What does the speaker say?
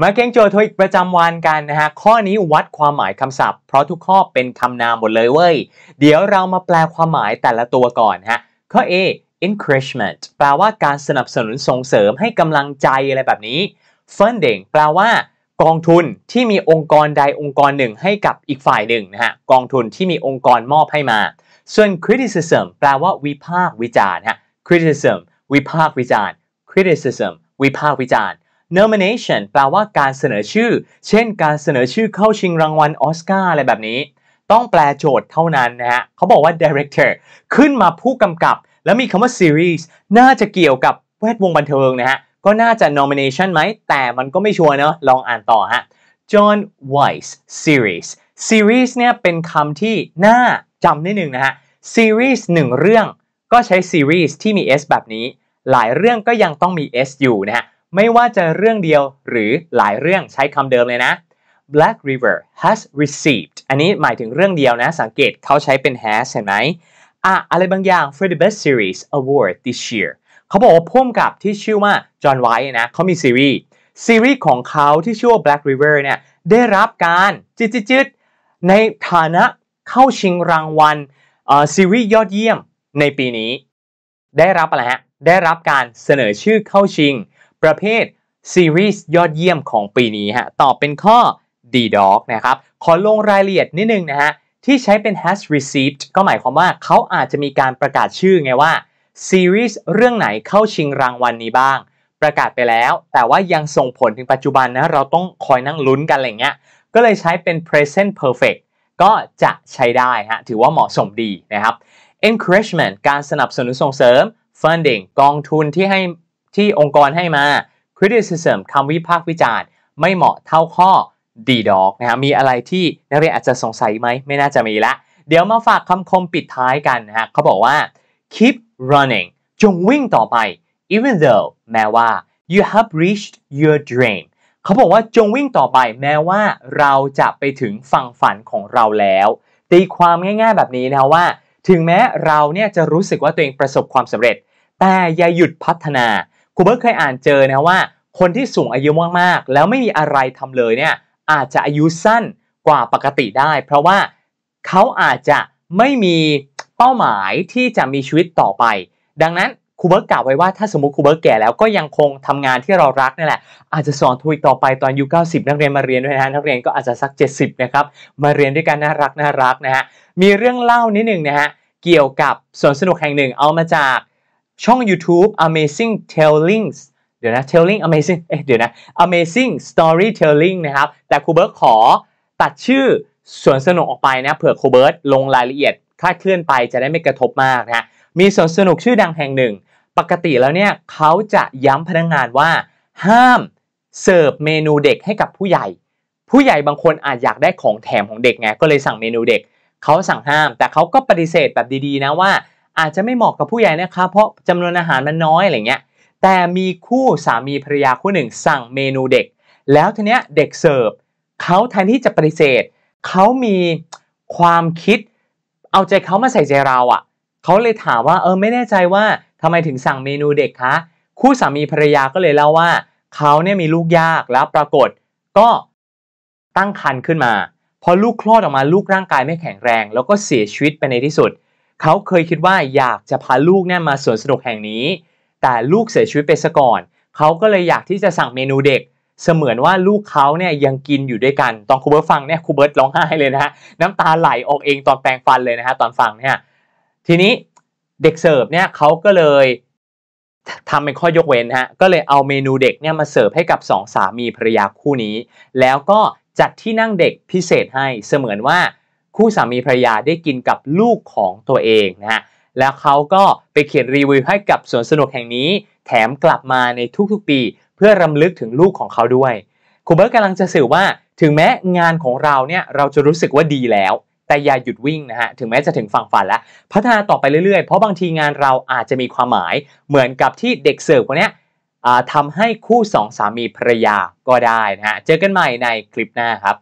มาเก่งโจทย์ทวิกประจำวันกันนะฮะ ข้อนี้วัดความหมายคำศัพท์ เพราะทุกข้อเป็นคำนามหมดเลยเว้ย เดี๋ยวเรามาแปลความหมายแต่ละตัวก่อนฮะ ข้อ A encouragement แปลว่าการสนับสนุนส่งเสริมให้กำลังใจอะไรแบบนี้ funding แปลว่ากองทุนที่มีองค์กรใดองค์กรหนึ่งให้กับอีกฝ่ายหนึ่งนะฮะ กองทุนที่มีองค์กรมอบให้มา ส่วน criticism แปลว่าวิพากษ์วิจารณ์ฮะ criticism วิพากษ์วิจารณ์ criticism วิพากษ์วิจารณ์ nomination แปลว่าการเสนอชื่อ เช่นการเสนอชื่อเข้าชิงรางวัลออสการ์อะไรแบบนี้ ต้องแปลโจทย์เท่านั้นนะฮะเขาบอกว่า director ขึ้นมาผู้กำกับ แล้วมีคำว่า series น่าจะเกี่ยวกับแวดวงบันเทิงนะฮะก็น่าจะ nomination ไหมแต่มันก็ไม่ชัวร์เนาะลองอ่านต่อฮะ John Wise series series เนี่ยเป็นคำที่น่าจำนิดนึงนะฮะ series หนึ่งเรื่องก็ใช้ series ที่มี s แบบนี้ หลายเรื่องก็ยังต้องมี s อยู่นะฮะไม่ว่าจะเรื่องเดียวหรือหลายเรื่องใช้คำเดิมเลยนะ Black River has received อันนี้หมายถึงเรื่องเดียวนะสังเกตเขาใช้เป็น has เห็นไหมอ่ะอะไรบางอย่าง for the best series award this year เขาบอกว่าพ่มกับที่ชื่อว่าจอห์นไว t e นะเขามีซีรีส์ซีรีส์ของเขาที่ชื่อว่า Black River เนี่ยได้รับการจิ๊จิในฐานะเข้าชิงรางวัลซีรีส์ยอดเยี่ยมในปีนี้ได้รับอะไรฮะได้รับการเสนอชื่อเข้าชิงประเภทซีรีส์ยอดเยี่ยมของปีนี้ฮะตอบเป็นข้อ D-Dog นะครับ ขอลงรายละเอียดนิดนึงนะฮะที่ใช้เป็น has received ก็หมายความว่าเขาอาจจะมีการประกาศชื่อไงว่าซีรีส์เรื่องไหนเข้าชิงรางวัลนนี้บ้าง ประกาศไปแล้วแต่ว่ายังส่งผลถึงปัจจุบันนะเราต้องคอยนั่งลุ้นกันอะไรเงี้ยก็เลยใช้เป็น present perfect ก็จะใช้ได้ฮะถือว่าเหมาะสมดีนะครับ encouragement การสนับสนุนส่งเสริม funding กองทุนที่ให้ที่องค์กรให้มา criticism คำวิพากษ์วิจารณ์ ไม่เหมาะเท่าข้อ d ดอกนะครับมีอะไรที่นักเรียนอาจจะสงสัยไหม ไม่น่าจะมีละ เดี๋ยวมาฝากคำคมปิดท้ายกันนะฮะเขาบอกว่า keep running จงวิ่งต่อไป even though แม้ว่า you have reached your dream เขาบอกว่าจงวิ่งต่อไป แม้ว่าเราจะไปถึงฝั่งฝันของเราแล้ว ตีความง่าย ๆแบบนี้นะว่า ถึงแม้เราเนี่ยจะรู้สึกว่าตัวเองประสบความสำเร็จ แต่อย่าหยุดพัฒนาครูเบิร์ตเคยอ่านเจอนะว่าคนที่สูงอายุมากๆแล้วไม่มีอะไรทำเลยเนี่ยอาจจะอายุสั้นกว่าปกติได้เพราะว่าเขาอาจจะไม่มีเป้าหมายที่จะมีชีวิตต่อไป ดังนั้นครูเบิร์ตกล่าวไว้ว่าถ้าสมมติครูเบิร์ตแก่แล้วก็ยังคงทำงานที่เรารักนี่แหละอาจจะสอนทุยต่อไปตอนอายุ90นักเรียนมาเรียนด้วยนะนักเรียนก็อาจจะสัก 70นะครับมาเรียนด้วยกันน่ารักน่ารักนะฮะมีเรื่องเล่านิดหนึ่งนะฮะเกี่ยวกับสวนสนุกแห่งหนึ่งเอามาจากช่อง YouTube Amazing Tellings เดี๋ยวนะ Telling Amazing เอ๊ะเดี๋ยวนะ Amazing Storytelling นะครับ แต่ครูเบิร์ตขอตัดชื่อสวนสนุกออกไปนะ เผื่อครูเบิร์ต ลงรายละเอียดคลาดเคลื่อนไปจะได้ไม่กระทบมากนะ มีสวนสนุกชื่อดังแห่งหนึ่ง ปกติแล้วเนี่ย เขาจะย้ำพนักงงานว่าห้าม เสิร์ฟเมนูเด็กให้กับผู้ใหญ่ ผู้ใหญ่บางคนอาจอยากได้ของแถมของเด็กไงก็เลยสั่งเมนูเด็ก เขาสั่งห้าม แต่เขาก็ปฏิเสธแบบดี ๆนะว่าอาจจะไม่เหมาะกับผู้ใหญ่นะคะเพราะจำนวนอาหารมันน้อยอะไรเงี้ยแต่มีคู่สามีภรรยาคู่หนึ่ง สั่งเมนูเด็ก แล้วทีเนี้ยเด็ก เสิร์ฟเขาแทนที่จะปฏิเสธเขามีความคิดเอาใจเขามาใส่ใจเราอะ่ะเขาเลยถามว่าเออไม่แน่ใจว่าทำไมถึงสั่งเมนูเด็กคะ คู่สามีภรรยาก็เลยเล่าว่าเขาเนี่ยมีลูกยากแล้วปรากฏก็ตั้งครรภ์ขึ้นมาพอลูกคลอดออกมาลูกร่างกาย ไม่แข็งแรง แล้วก็เสียชีวิตไปในที่สุดเขาเคยคิดว่าอยากจะพาลูกเนี่ยมาสวนสนุกแห่งนี้ แต่ลูกเสียชีวิตไปซะก่อน เขาก็เลยอยากที่จะสั่งเมนูเด็ก เสมือนว่าลูกเขาเนี่ยยังกินอยู่ด้วยกันตอนครูเบิร์ตฟังเนี่ยครูเบิร์ตร้องไห้เลยนะฮะ น้ำตาไหลออกเองตอนแปลงฟันเลยนะฮะตอนฟังเนี่ย ทีนี้เด็กเสิร์ฟเนี่ยเขาก็เลยทำเป็นข้อยกเว้นฮะ ก็เลยเอาเมนูเด็กเนี่ยมาเสิร์ฟให้กับสองสามีภรรยาคู่นี้ แล้วก็จัดที่นั่งเด็กพิเศษให้เสมือนว่าคู่สามีภรรยาได้กินกับลูกของตัวเองนะฮะ แล้วเขาก็ไปเขียนรีวิวให้กับสวนสนุกแห่งนี้แถมกลับมาในทุกๆปี เพื่อรำลึกถึงลูกของเขาด้วย คุณเบิร์ตกำลังจะสื่อว่า ถึงแม้งานของเราเนี่ยเราจะรู้สึกว่าดีแล้ว แต่อย่าหยุดวิ่งนะฮะถึงแม้จะถึงฝั่งฝันแล้ว พัฒนาต่อไปเรื่อยๆ เพราะบางทีงานเราอาจจะมีความหมายเหมือนกับที่เด็กเสิร์ฟคนนี้ทำให้คู่สองสามีภรรยาก็ได้นะฮะเจอกันใหม่ในคลิปหน้าครับ